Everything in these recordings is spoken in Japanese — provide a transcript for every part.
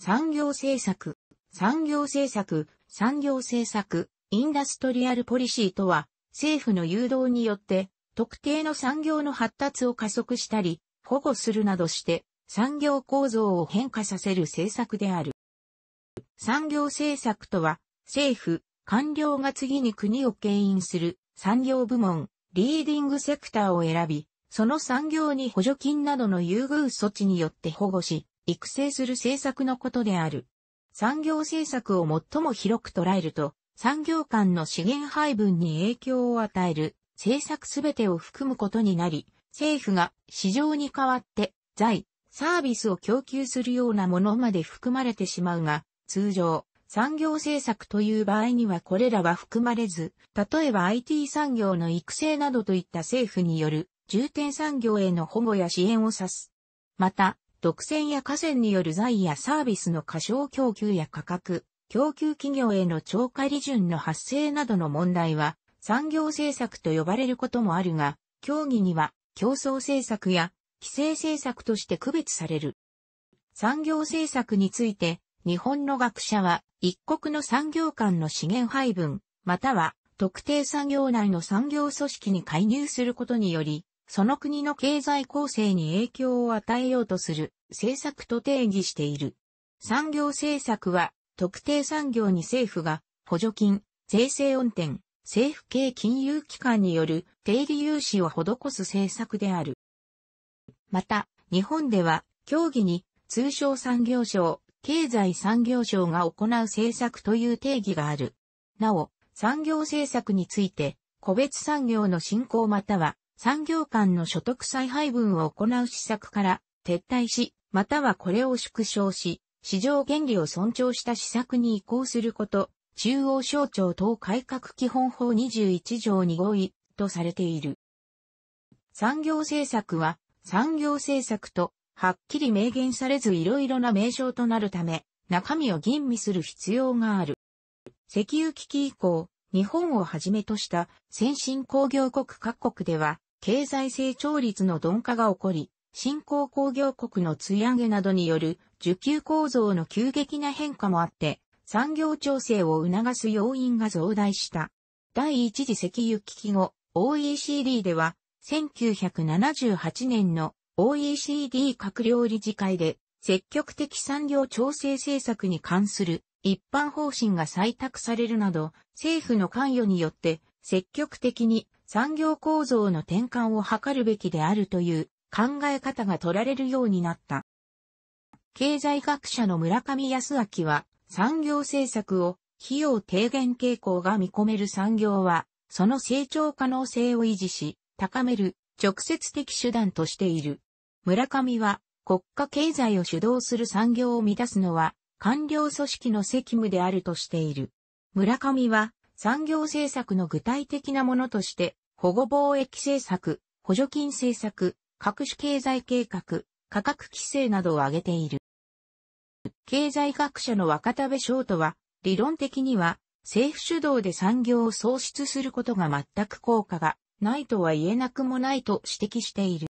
産業政策、産業政策、産業政策、インダストリアルポリシーとは、政府の誘導によって、特定の産業の発達を加速したり、保護するなどして、産業構造を変化させる政策である。産業政策とは、政府、官僚が次に国を牽引する産業部門、リーディングセクターを選び、その産業に補助金などの優遇措置によって保護し、育成する政策のことである。産業政策を最も広く捉えると、産業間の資源配分に影響を与える政策すべてを含むことになり、政府が市場に代わって財、サービスを供給するようなものまで含まれてしまうが、通常、産業政策という場合にはこれらは含まれず、例えば IT 産業の育成などといった政府による重点産業への保護や支援を指す。また、独占や河川による財やサービスの過小供給や価格、供給企業への超過利潤の発生などの問題は、産業政策と呼ばれることもあるが、協議には競争政策や規制政策として区別される。産業政策について、日本の学者は、一国の産業間の資源配分、または特定産業内の産業組織に介入することにより、その国の経済構成に影響を与えようとする政策と定義している。産業政策は、特定産業に政府が補助金、税制運転、政府系金融機関による定理融資を施す政策である。また、日本では、協議に通商産業省、経済産業省が行う政策という定義がある。なお、産業政策について、個別産業の振興または産業間の所得再配分を行う施策から撤退し、またはこれを縮小し、市場原理を尊重した施策に移行すること、中央省庁等改革基本法21条に合意とされている。産業政策は、産業政策とはっきり明言されずいろいろな名称となるため、中身を吟味する必要がある。石油危機以降、日本をはじめとした先進工業国各国では、経済成長率の鈍化が起こり、新興工業国の追上げなどによる需給構造の急激な変化もあって、産業調整を促す要因が増大した。第一次石油危機後、OECD では、1978年の OECD 閣僚理事会で、積極的産業調整政策に関する一般方針が採択されるなど、政府の関与によって積極的に産業構造の転換を図るべきであるという考え方が取られるようになった。経済学者の村上康明は産業政策を費用低減傾向が見込める産業は、その成長可能性を維持し、高める直接的手段としている。村上は国家経済を主導する産業を満たすのは官僚組織の責務であるとしている。村上は産業政策の具体的なものとして保護貿易政策、補助金政策、各種経済計画、価格規制などを挙げている。経済学者の若田部翔とは、理論的には、政府主導で産業を創出することが全く効果がないとは言えなくもないと指摘している。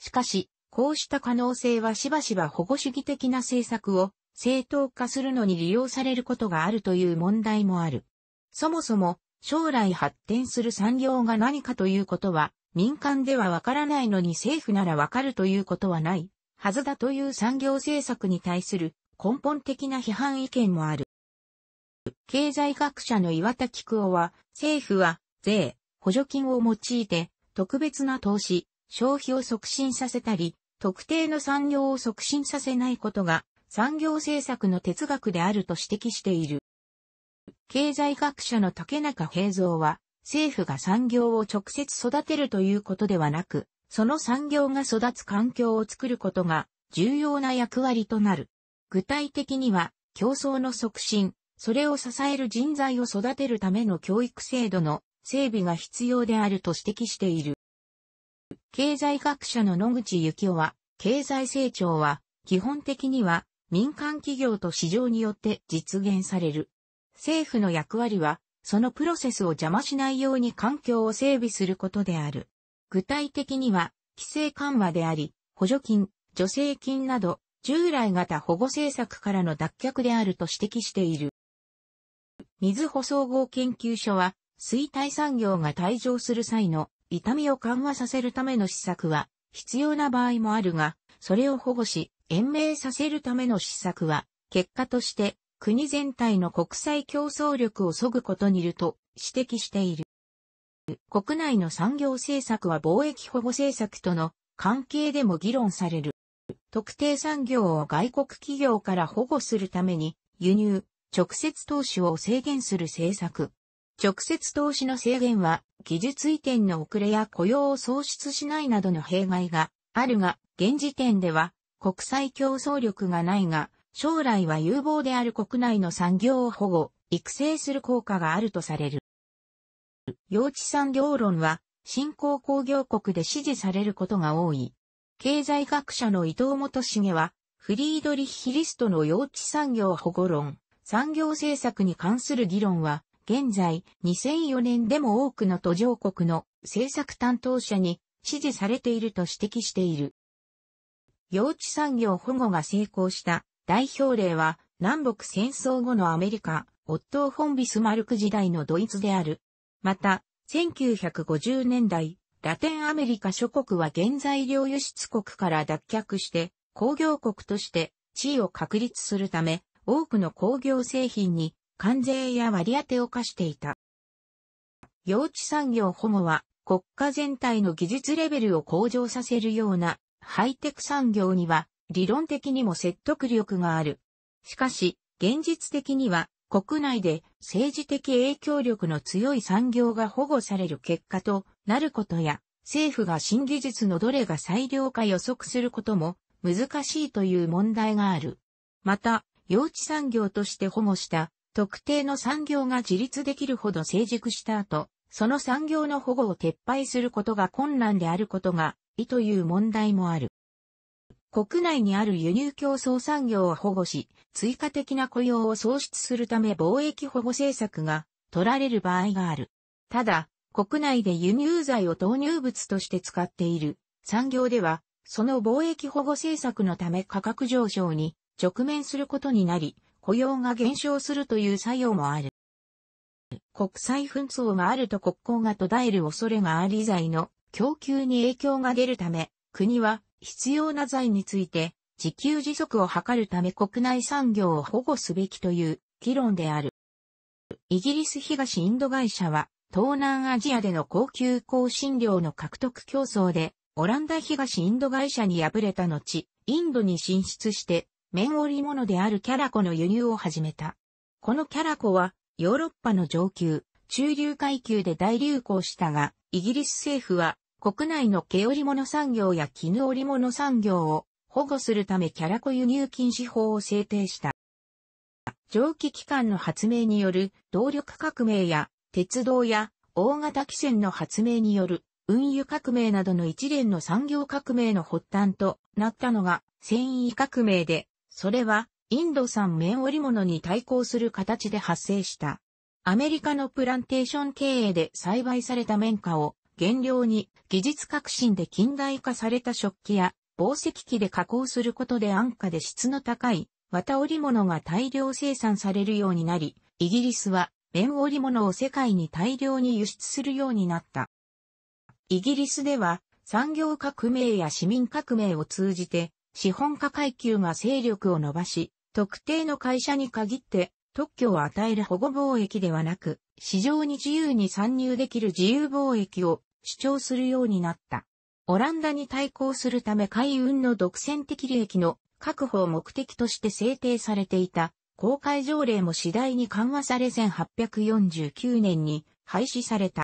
しかし、こうした可能性はしばしば保護主義的な政策を正当化するのに利用されることがあるという問題もある。そもそも将来発展する産業が何かということは、民間ではわからないのに政府ならわかるということはない、はずだという産業政策に対する根本的な批判意見もある。経済学者の岩田菊夫は、政府は税、補助金を用いて、特別な投資、消費を促進させたり、特定の産業を促進させないことが産業政策の哲学であると指摘している。経済学者の竹中平蔵は、政府が産業を直接育てるということではなく、その産業が育つ環境を作ることが重要な役割となる。具体的には、競争の促進、それを支える人材を育てるための教育制度の整備が必要であると指摘している。経済学者の野口幸男は、経済成長は基本的には民間企業と市場によって実現される。政府の役割は、そのプロセスを邪魔しないように環境を整備することである。具体的には、規制緩和であり、補助金、助成金など、従来型保護政策からの脱却であると指摘している。水保総合研究所は、衰退産業が退場する際の痛みを緩和させるための施策は必要な場合もあるが、それを保護し、延命させるための施策は結果として国全体の国際競争力を削ぐことにいると指摘している。国内の産業政策は貿易保護政策との関係でも議論される。特定産業を外国企業から保護するために輸入、直接投資を制限する政策。直接投資の制限は技術移転の遅れや雇用を創出しないなどの弊害があるが、現時点では国際競争力がないが、将来は有望である国内の産業を保護、育成する効果があるとされる。用地産業論は、新興工業国で支持されることが多い。経済学者の伊藤元重は、フリードリヒリストの用地産業保護論、産業政策に関する議論は、現在、2004年でも多くの途上国の政策担当者に支持されていると指摘している。用地産業保護が成功した代表例は南北戦争後のアメリカ、オットー・フォン・ビスマルク時代のドイツである。また、1950年代、ラテンアメリカ諸国は原材料輸出国から脱却して工業国として地位を確立するため多くの工業製品に関税や割り当てを課していた。用地産業保護は国家全体の技術レベルを向上させるようなハイテク産業には理論的にも説得力がある。しかし、現実的には国内で政治的影響力の強い産業が保護される結果となることや、政府が新技術のどれが最良か予測することも難しいという問題がある。また、用地産業として保護した特定の産業が自立できるほど成熟した後、その産業の保護を撤廃することが困難であることが、意という問題もある。国内にある輸入競争産業を保護し、追加的な雇用を創出するため貿易保護政策が取られる場合がある。ただ、国内で輸入材を投入物として使っている産業では、その貿易保護政策のため価格上昇に直面することになり、雇用が減少するという作用もある。国際紛争があると国交が途絶える恐れがあり材の供給に影響が出るため、国は必要な財について、自給自足を図るため国内産業を保護すべきという議論である。イギリス東インド会社は、東南アジアでの高級香辛料の獲得競争で、オランダ東インド会社に敗れた後、インドに進出して、綿織物であるキャラコの輸入を始めた。このキャラコは、ヨーロッパの上級、中流階級で大流行したが、イギリス政府は国内の毛織物産業や絹織物産業を保護するためキャラコ輸入禁止法を制定した。蒸気機関の発明による動力革命や鉄道や大型汽船の発明による運輸革命などの一連の産業革命の発端となったのが繊維革命で、それはインド産綿織物に対抗する形で発生した。アメリカのプランテーション経営で栽培された綿花を原料に技術革新で近代化された食器や宝石器で加工することで安価で質の高い綿織物が大量生産されるようになり、イギリスは綿織物を世界に大量に輸出するようになった。イギリスでは産業革命や市民革命を通じて資本家階級が勢力を伸ばし、特定の会社に限って特許を与える保護貿易ではなく、市場に自由に参入できる自由貿易を主張するようになった。オランダに対抗するため海運の独占的利益の確保を目的として制定されていた公開条例も次第に緩和され1849年に廃止された。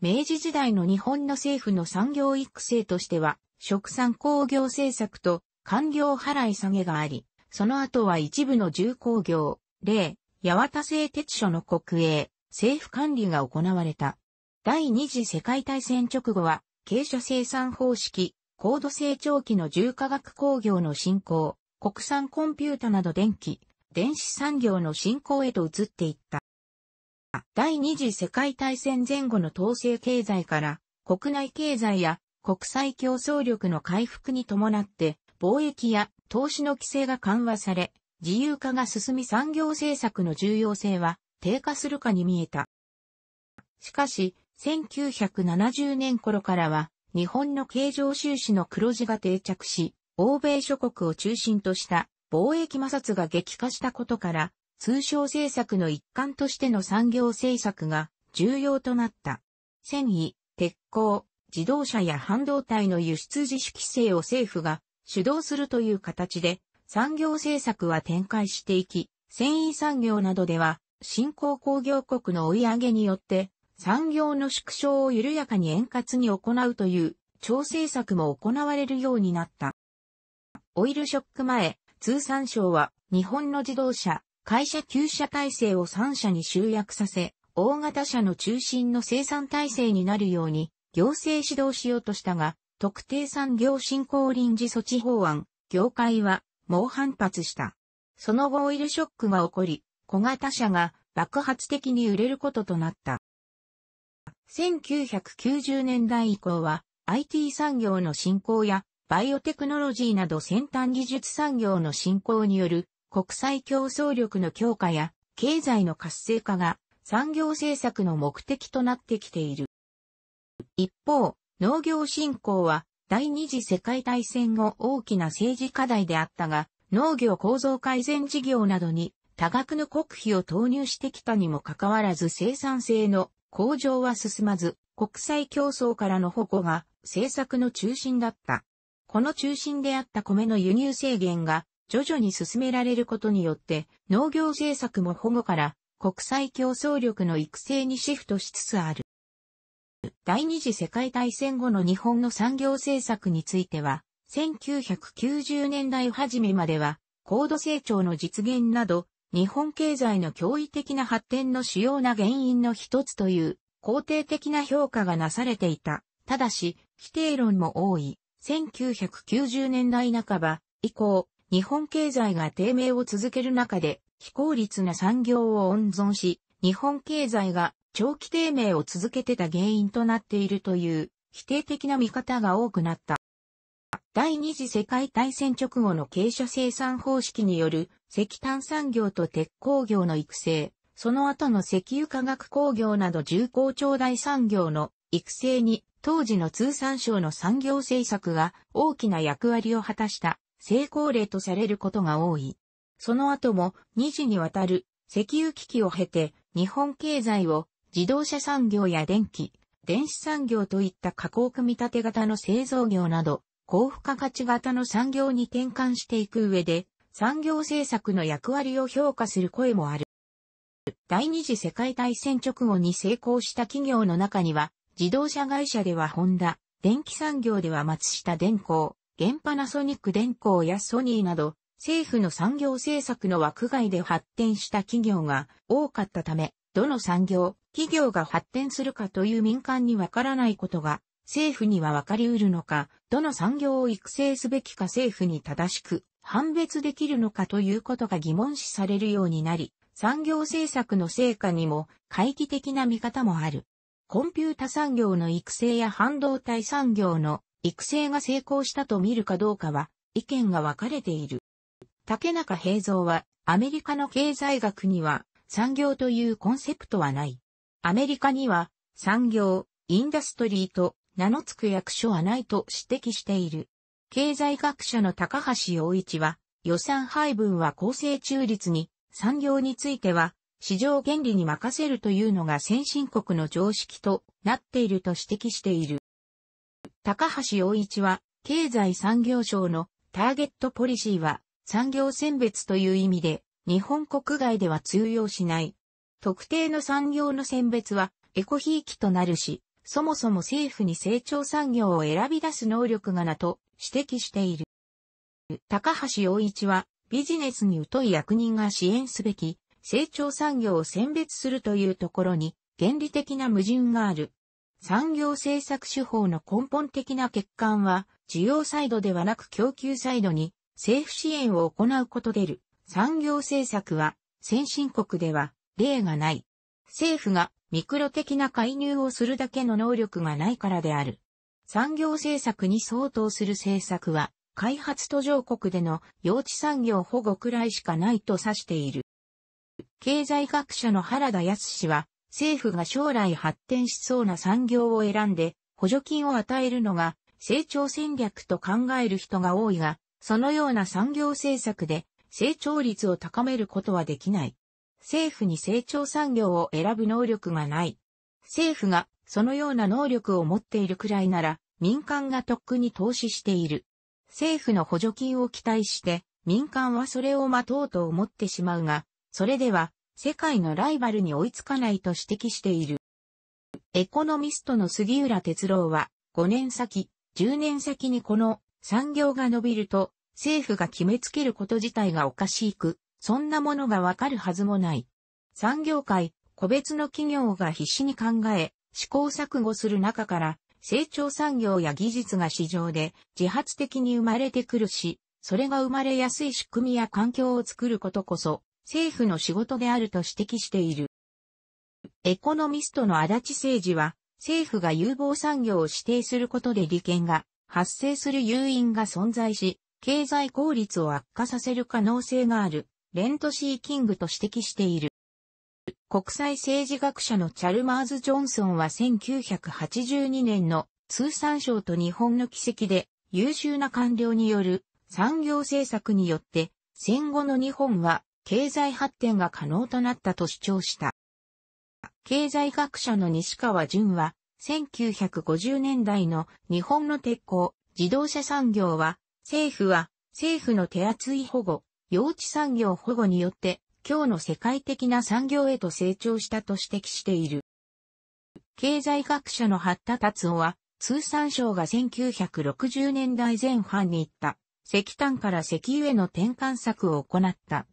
明治時代の日本の政府の産業育成としては、食産工業政策と官業払い下げがあり、その後は一部の重工業、例、八幡製鉄所の国営、政府管理が行われた。第二次世界大戦直後は、傾斜生産方式、高度成長期の重化学工業の進行、国産コンピュータなど電気、電子産業の進行へと移っていった。第二次世界大戦前後の統制経済から国内経済や国際競争力の回復に伴って貿易や投資の規制が緩和され自由化が進み産業政策の重要性は低下するかに見えた。しかし1970年頃からは、日本の経常収支の黒字が定着し、欧米諸国を中心とした貿易摩擦が激化したことから、通商政策の一環としての産業政策が重要となった。繊維、鉄鋼、自動車や半導体の輸出自主規制を政府が主導するという形で産業政策は展開していき、繊維産業などでは新興工業国の追い上げによって産業の縮小を緩やかに円滑に行うという調整策も行われるようになった。オイルショック前、通産省は日本の自動車、会社旧社体制を3社に集約させ、大型車の中心の生産体制になるように行政指導しようとしたが、特定産業振興臨時措置法案、業界は猛反発した。その後オイルショックが起こり、小型車が爆発的に売れることとなった。1990年代以降は IT 産業の振興やバイオテクノロジーなど先端技術産業の振興による国際競争力の強化や経済の活性化が産業政策の目的となってきている。一方、農業振興は第二次世界大戦後大きな政治課題であったが、農業構造改善事業などに多額の国費を投入してきたにもかかわらず生産性の向上は進まず、国際競争からの保護が政策の中心だった。この中心であった米の輸入制限が徐々に進められることによって農業政策も保護から国際競争力の育成にシフトしつつある。第二次世界大戦後の日本の産業政策については、1990年代初めまでは高度成長の実現など日本経済の驚異的な発展の主要な原因の一つという肯定的な評価がなされていた。ただし、否定論も多い。1990年代半ば以降、日本経済が低迷を続ける中で、非効率な産業を温存し、日本経済が長期低迷を続けてた原因となっているという否定的な見方が多くなった。第二次世界大戦直後の傾斜生産方式による石炭産業と鉄鋼業の育成、その後の石油化学工業など重工長大産業の育成に当時の通産省の産業政策が大きな役割を果たした成功例とされることが多い。その後も2次にわたる石油危機を経て日本経済を自動車産業や電気、電子産業といった加工組み立て型の製造業など高付加価値型の産業に転換していく上で産業政策の役割を評価する声もある。第二次世界大戦直後に成功した企業の中には、自動車会社ではホンダ、電気産業では松下電工、原パナソニック電工やソニーなど、政府の産業政策の枠外で発展した企業が多かったため、どの産業、企業が発展するかという民間にわからないことが、政府にはわかりうるのか、どの産業を育成すべきか政府に正しく判別できるのかということが疑問視されるようになり、産業政策の成果にも回帰的な見方もある。コンピュータ産業の育成や半導体産業の育成が成功したと見るかどうかは意見が分かれている。竹中平蔵はアメリカの経済学には産業というコンセプトはない。アメリカには産業、インダストリーと名の付く役所はないと指摘している。経済学者の高橋洋一は、予算配分は公正中立に、産業については、市場原理に任せるというのが先進国の常識となっていると指摘している。高橋洋一は、経済産業省のターゲットポリシーは、産業選別という意味で、日本国外では通用しない。特定の産業の選別は、エコひいきとなるし、そもそも政府に成長産業を選び出す能力がなと指摘している。高橋洋一は、ビジネスに疎い役人が支援すべき、成長産業を選別するというところに、原理的な矛盾がある。産業政策手法の根本的な欠陥は、需要サイドではなく供給サイドに政府支援を行うことでる。産業政策は、先進国では例がない。政府がミクロ的な介入をするだけの能力がないからである。産業政策に相当する政策は、開発途上国での用地産業保護くらいしかないと指している。経済学者の原田康氏は、政府が将来発展しそうな産業を選んで補助金を与えるのが成長戦略と考える人が多いが、そのような産業政策で成長率を高めることはできない。政府に成長産業を選ぶ能力がない。政府がそのような能力を持っているくらいなら、民間がとっくに投資している。政府の補助金を期待して、民間はそれを待とうと思ってしまうが、それでは、世界のライバルに追いつかないと指摘している。エコノミストの杉浦哲郎は、5年先、10年先にこの産業が伸びると、政府が決めつけること自体がおかしく、そんなものがわかるはずもない。産業界、個別の企業が必死に考え、試行錯誤する中から、成長産業や技術が市場で自発的に生まれてくるし、それが生まれやすい仕組みや環境を作ることこそ、政府の仕事であると指摘している。エコノミストの足立政治は、政府が有望産業を指定することで利権が発生する誘因が存在し、経済効率を悪化させる可能性がある、レントシーキングと指摘している。国際政治学者のチャルマーズ・ジョンソンは1982年の通産省と日本の奇跡で優秀な官僚による産業政策によって戦後の日本は経済発展が可能となったと主張した。経済学者の西川淳は1950年代の日本の鉄鋼、自動車産業は政府は政府の手厚い保護、用地産業保護によって今日の世界的な産業へと成長したと指摘している。経済学者の八田達夫は、通産省が1960年代前半に行った石炭から石油への転換策を行った。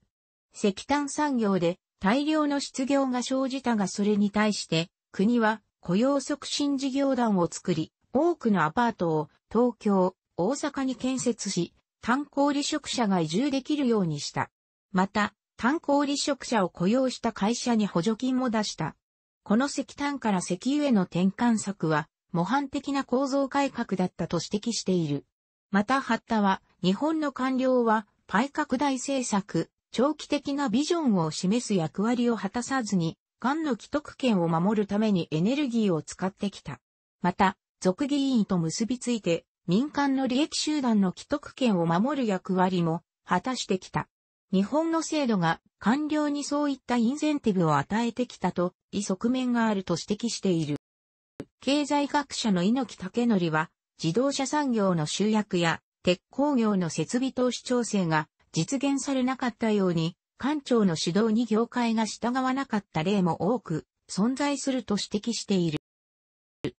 石炭産業で大量の失業が生じたがそれに対して国は雇用促進事業団を作り、多くのアパートを東京、大阪に建設し、炭鉱離職者が移住できるようにした。また、炭鉱離職者を雇用した会社に補助金も出した。この石炭から石油への転換策は模範的な構造改革だったと指摘している。また、ハッタは、日本の官僚は、パイ拡大政策、長期的なビジョンを示す役割を果たさずに、官の既得権を守るためにエネルギーを使ってきた。また、俗議員と結びついて、民間の利益集団の既得権を守る役割も果たしてきた。日本の制度が官僚にそういったインセンティブを与えてきたと、異側面があると指摘している。経済学者の猪木武則は、自動車産業の集約や鉄鋼業の設備投資調整が実現されなかったように、官庁の指導に業界が従わなかった例も多く存在すると指摘している。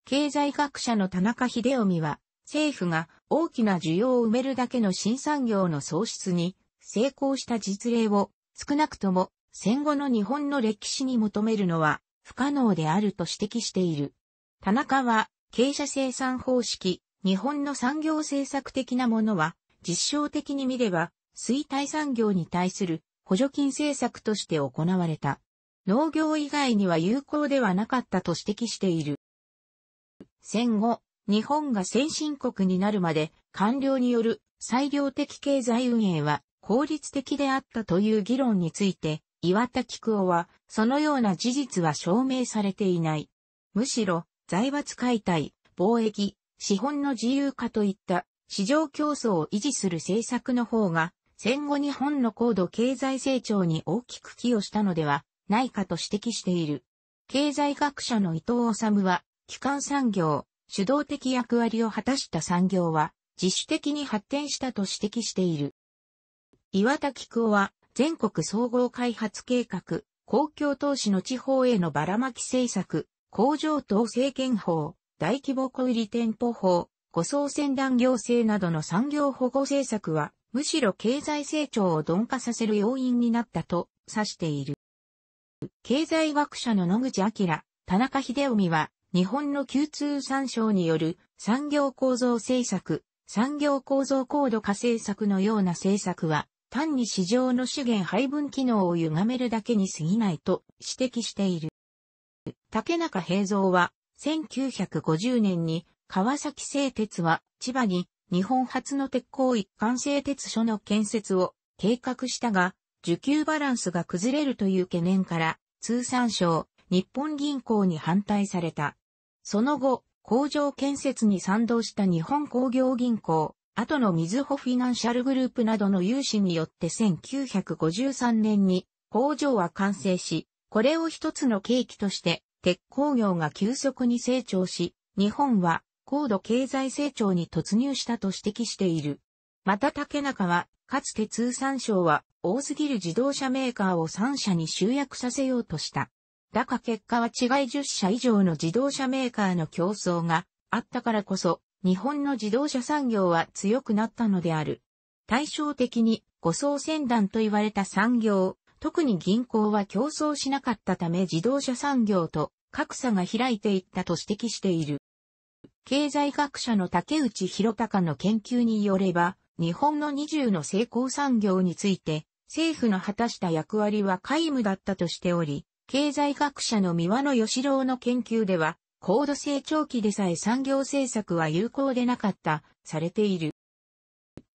経済学者の田中秀臣は、政府が大きな需要を埋めるだけの新産業の創出に成功した実例を少なくとも戦後の日本の歴史に求めるのは不可能であると指摘している。田中は、傾斜生産方式、日本の産業政策的なものは、実証的に見れば、衰退産業に対する補助金政策として行われた。農業以外には有効ではなかったと指摘している。戦後、日本が先進国になるまで、官僚による裁量的経済運営は効率的であったという議論について、岩田菊夫は、そのような事実は証明されていない。むしろ、財閥解体、貿易、資本の自由化といった市場競争を維持する政策の方が、戦後日本の高度経済成長に大きく寄与したのではないかと指摘している。経済学者の伊藤治は、基幹産業、主導的役割を果たした産業は、自主的に発展したと指摘している。岩田菊夫は全国総合開発計画、公共投資の地方へのばらまき政策、工場等政権法、大規模小売店舗法、護送船団行政などの産業保護政策は、むしろ経済成長を鈍化させる要因になったと指している。経済学者の野口明、田中秀臣は、日本の急通産省による産業構造政策、産業構造高度化政策のような政策は、単に市場の資源配分機能を歪めるだけに過ぎないと指摘している。竹中平蔵は、1950年に川崎製鉄は千葉に日本初の鉄鋼一貫製鉄所の建設を計画したが、需給バランスが崩れるという懸念から、通産省、日本銀行に反対された。その後、工場建設に賛同した日本工業銀行、後の水穂フィナンシャルグループなどの融資によって1953年に工場は完成し、これを一つの契機として鉄鋼業が急速に成長し、日本は高度経済成長に突入したと指摘している。また竹中は、かつて通産省は多すぎる自動車メーカーを3社に集約させようとした。だが結果は違い10社以上の自動車メーカーの競争があったからこそ日本の自動車産業は強くなったのである。対照的に、五送船団と言われた産業、特に銀行は競争しなかったため自動車産業と格差が開いていったと指摘している。経済学者の竹内博隆の研究によれば、日本の20の成功産業について、政府の果たした役割は皆無だったとしており、経済学者の三輪の義郎の研究では、高度成長期でさえ産業政策は有効でなかった、されている。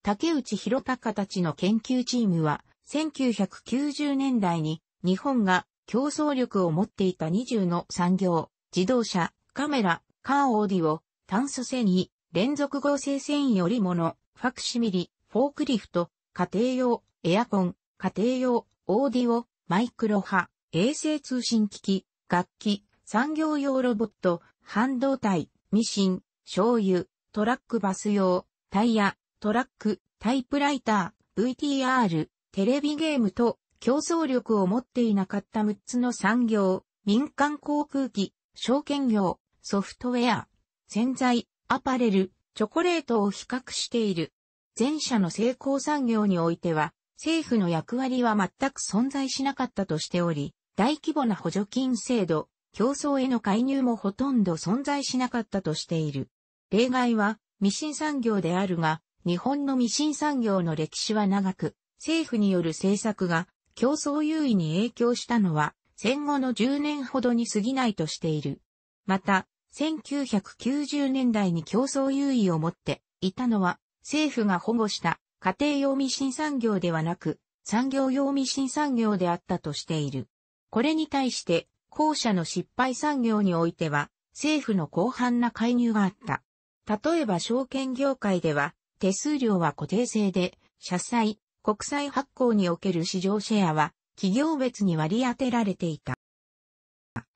竹内博隆たちの研究チームは、1990年代に日本が競争力を持っていた20の産業、自動車、カメラ、カーオーディオ、炭素繊維、連続合成繊維織物、ファクシミリ、フォークリフト、家庭用、エアコン、家庭用、オーディオ、マイクロ波、衛星通信機器、楽器、産業用ロボット、半導体、ミシン、醤油、トラックバス用、タイヤ、トラック、タイプライター、VTR、テレビゲームと競争力を持っていなかった6つの産業、民間航空機、証券業、ソフトウェア、洗剤、アパレル、チョコレートを比較している。前者の成功産業においては、政府の役割は全く存在しなかったとしており、大規模な補助金制度、競争への介入もほとんど存在しなかったとしている。例外は、ミシン産業であるが、日本のミシン産業の歴史は長く、政府による政策が競争優位に影響したのは、戦後の10年ほどに過ぎないとしている。また、1990年代に競争優位を持っていたのは、政府が保護した家庭用ミシン産業ではなく、産業用ミシン産業であったとしている。これに対して、後者の失敗産業においては、政府の広範な介入があった。例えば証券業界では、手数料は固定制で、社債、国債発行における市場シェアは、企業別に割り当てられていた。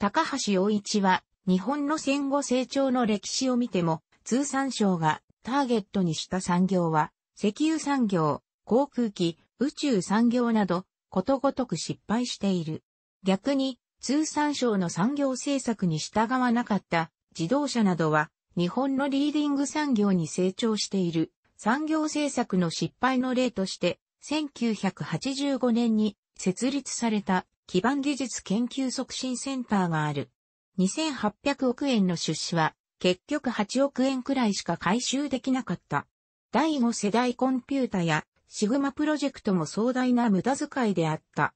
高橋洋一は、日本の戦後成長の歴史を見ても、通産省がターゲットにした産業は、石油産業、航空機、宇宙産業など、ことごとく失敗している。逆に、通産省の産業政策に従わなかった自動車などは日本のリーディング産業に成長している産業政策の失敗の例として1985年に設立された基盤技術研究促進センターがある。2800億円の出資は結局8億円くらいしか回収できなかった。第5世代コンピュータやシグマプロジェクトも壮大な無駄遣いであった。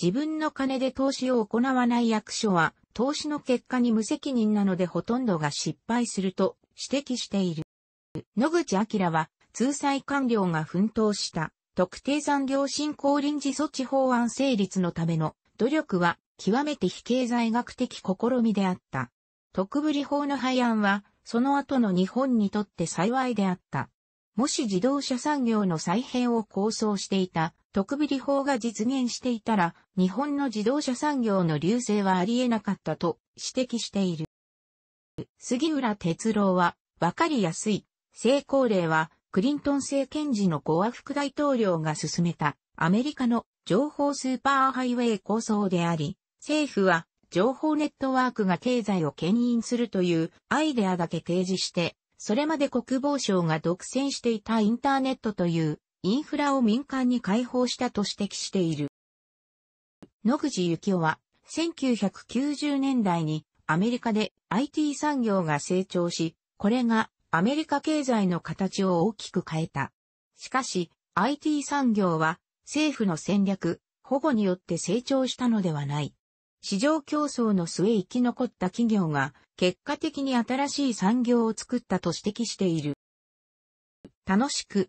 自分の金で投資を行わない役所は、投資の結果に無責任なのでほとんどが失敗すると指摘している。野口明は、通裁官僚が奮闘した特定産業振興臨時措置法案成立のための努力は極めて非経済学的試みであった。特ぶり法の廃案は、その後の日本にとって幸いであった。もし自動車産業の再編を構想していた特売法が実現していたら、日本の自動車産業の流星はありえなかったと指摘している。杉浦哲郎は、わかりやすい、成功例は、クリントン政権時のゴア副大統領が進めた、アメリカの情報スーパーハイウェイ構想であり、政府は、情報ネットワークが経済を牽引するというアイデアだけ提示して、それまで国防省が独占していたインターネットというインフラを民間に開放したと指摘している。野口幸男は、1990年代にアメリカで IT 産業が成長し、これがアメリカ経済の形を大きく変えた。しかし、IT 産業は政府の戦略、保護によって成長したのではない。市場競争の末生き残った企業が結果的に新しい産業を作ったと指摘している。楽しく